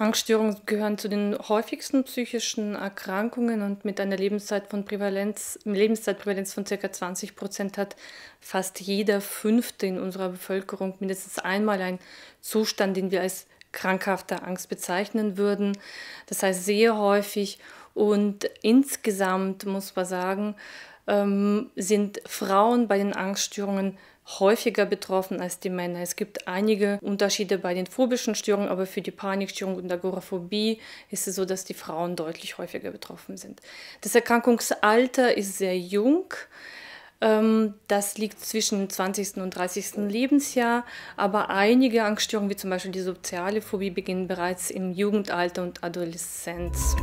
Angststörungen gehören zu den häufigsten psychischen Erkrankungen und mit einer Lebenszeit von Prävalenz, Lebenszeitprävalenz von ca. 20 Prozent hat fast jeder Fünfte in unserer Bevölkerung mindestens einmal einen Zustand, den wir als krankhafte Angst bezeichnen würden. Das heißt sehr häufig und insgesamt muss man sagen, ähm, sind Frauen bei den Angststörungen häufiger betroffen als die Männer. Es gibt einige Unterschiede bei den phobischen Störungen, aber für die Panikstörung und Agoraphobie ist es so, dass die Frauen deutlich häufiger betroffen sind. Das Erkrankungsalter ist sehr jung. Ähm, das liegt zwischen dem 20. und 30. Lebensjahr, aber einige Angststörungen, wie zum Beispiel die soziale Phobie, beginnen bereits im Jugendalter und Adoleszenz.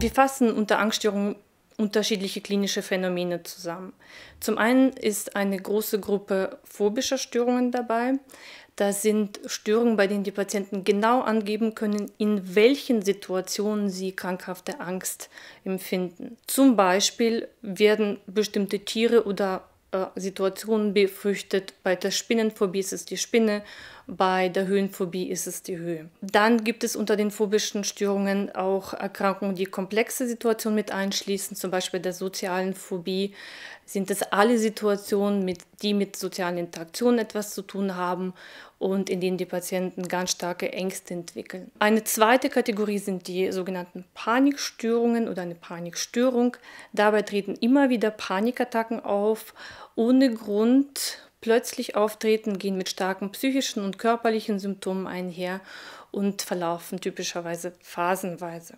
Wir fassen unter Angststörungen unterschiedliche klinische Phänomene zusammen. Zum einen ist eine große Gruppe phobischer Störungen dabei. Das sind Störungen, bei denen die Patienten genau angeben können, in welchen Situationen sie krankhafte Angst empfinden. Zum Beispiel werden bestimmte Tiere oder äh, Situationen befürchtet. Bei der Spinnenphobie ist es die Spinne bei der Höhenphobie ist es die Höhe. Dann gibt es unter den phobischen Störungen auch Erkrankungen, die komplexe Situationen mit einschließen. Zum Beispiel der sozialen Phobie sind es alle Situationen, mit, die mit sozialen Interaktionen etwas zu tun haben und in denen die Patienten ganz starke Ängste entwickeln. Eine zweite Kategorie sind die sogenannten Panikstörungen oder eine Panikstörung. Dabei treten immer wieder Panikattacken auf, ohne Grund plötzlich auftreten, gehen mit starken psychischen und körperlichen Symptomen einher und verlaufen typischerweise phasenweise.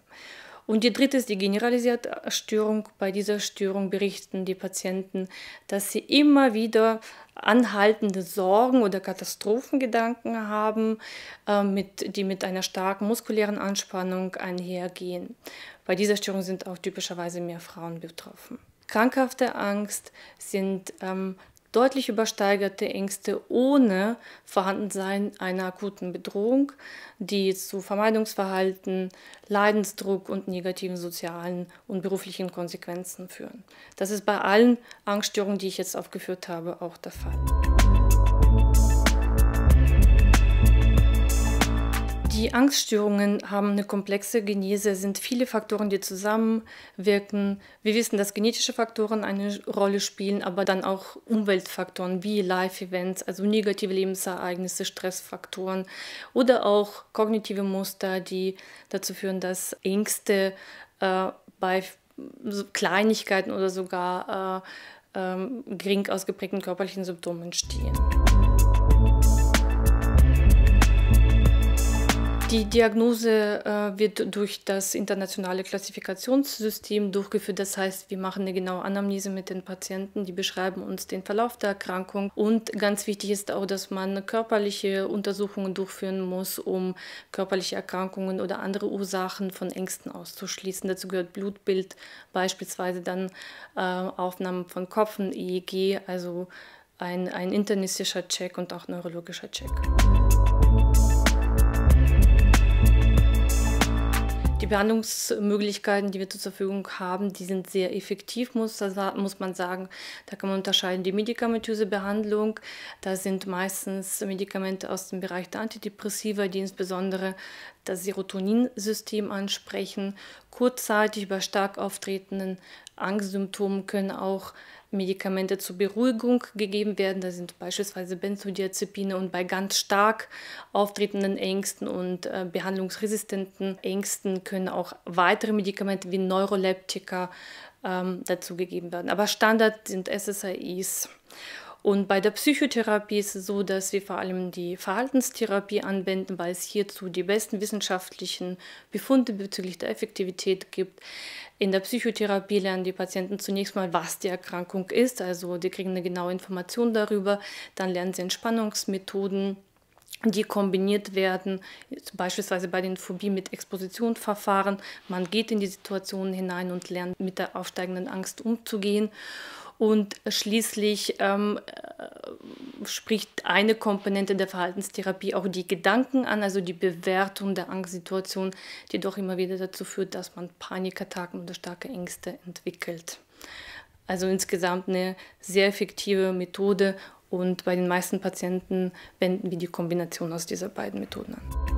Und die dritte ist die generalisierte Störung. Bei dieser Störung berichten die Patienten, dass sie immer wieder anhaltende Sorgen oder Katastrophengedanken haben, äh, mit, die mit einer starken muskulären Anspannung einhergehen. Bei dieser Störung sind auch typischerweise mehr Frauen betroffen. Krankhafte Angst sind ähm, deutlich übersteigerte Ängste ohne Vorhandensein einer akuten Bedrohung, die zu Vermeidungsverhalten, Leidensdruck und negativen sozialen und beruflichen Konsequenzen führen. Das ist bei allen Angststörungen, die ich jetzt aufgeführt habe, auch der Fall. Die Angststörungen haben eine komplexe Genese, sind viele Faktoren, die zusammenwirken. Wir wissen, dass genetische Faktoren eine Rolle spielen, aber dann auch Umweltfaktoren wie Life-Events, also negative Lebensereignisse, Stressfaktoren oder auch kognitive Muster, die dazu führen, dass Ängste äh, bei Kleinigkeiten oder sogar äh, äh, gering ausgeprägten körperlichen Symptomen entstehen. Die Diagnose äh, wird durch das internationale Klassifikationssystem durchgeführt. Das heißt, wir machen eine genaue Anamnese mit den Patienten, die beschreiben uns den Verlauf der Erkrankung. Und ganz wichtig ist auch, dass man körperliche Untersuchungen durchführen muss, um körperliche Erkrankungen oder andere Ursachen von Ängsten auszuschließen. Dazu gehört Blutbild beispielsweise, dann äh, Aufnahmen von Kopfen, EEG, also ein, ein internistischer Check und auch neurologischer Check. Behandlungsmöglichkeiten, die wir zur Verfügung haben, die sind sehr effektiv, muss, muss man sagen. Da kann man unterscheiden die medikamentöse Behandlung. Da sind meistens Medikamente aus dem Bereich der Antidepressiva, die insbesondere das Serotoninsystem ansprechen, kurzzeitig bei stark auftretenden Angstsymptomen können auch Medikamente zur Beruhigung gegeben werden. Da sind beispielsweise Benzodiazepine und bei ganz stark auftretenden Ängsten und äh, behandlungsresistenten Ängsten können auch weitere Medikamente wie Neuroleptika ähm, dazu gegeben werden. Aber Standard sind SSRIs. Und bei der Psychotherapie ist es so, dass wir vor allem die Verhaltenstherapie anwenden, weil es hierzu die besten wissenschaftlichen Befunde bezüglich der Effektivität gibt. In der Psychotherapie lernen die Patienten zunächst mal, was die Erkrankung ist. Also die kriegen eine genaue Information darüber. Dann lernen sie Entspannungsmethoden die kombiniert werden, beispielsweise bei den Phobien mit Expositionsverfahren. Man geht in die Situation hinein und lernt mit der aufsteigenden Angst umzugehen. Und schließlich ähm, äh, spricht eine Komponente der Verhaltenstherapie auch die Gedanken an, also die Bewertung der Angstsituation, die doch immer wieder dazu führt, dass man Panikattacken oder starke Ängste entwickelt. Also insgesamt eine sehr effektive Methode und bei den meisten Patienten wenden wir die Kombination aus dieser beiden Methoden an.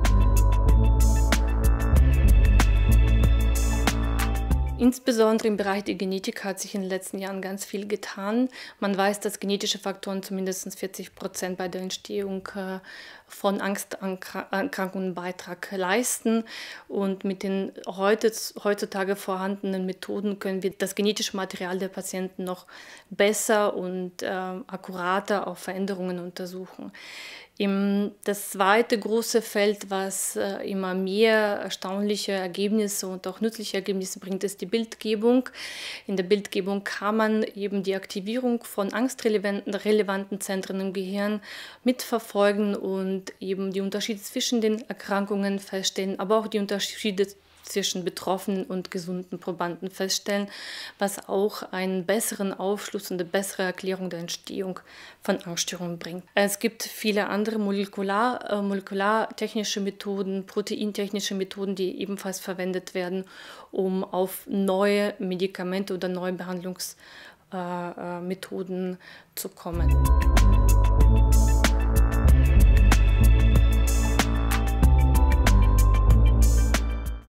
Insbesondere im Bereich der Genetik hat sich in den letzten Jahren ganz viel getan. Man weiß, dass genetische Faktoren zumindest 40 Prozent bei der Entstehung äh, von Angsterkrankungen Beitrag leisten. Und mit den heutzutage vorhandenen Methoden können wir das genetische Material der Patienten noch besser und äh, akkurater auf Veränderungen untersuchen das zweite große Feld, was äh, immer mehr erstaunliche Ergebnisse und auch nützliche Ergebnisse bringt, ist die Bildgebung. In der Bildgebung kann man eben die Aktivierung von angstrelevanten Zentren im Gehirn mitverfolgen und eben die Unterschiede zwischen den Erkrankungen feststellen, aber auch die Unterschiede zwischen betroffenen und gesunden Probanden feststellen, was auch einen besseren Aufschluss und eine bessere Erklärung der Entstehung von Angststörungen bringt. Es gibt viele andere molekular, äh, molekulartechnische Methoden, proteintechnische Methoden, die ebenfalls verwendet werden, um auf neue Medikamente oder neue Behandlungsmethoden äh, äh, zu kommen.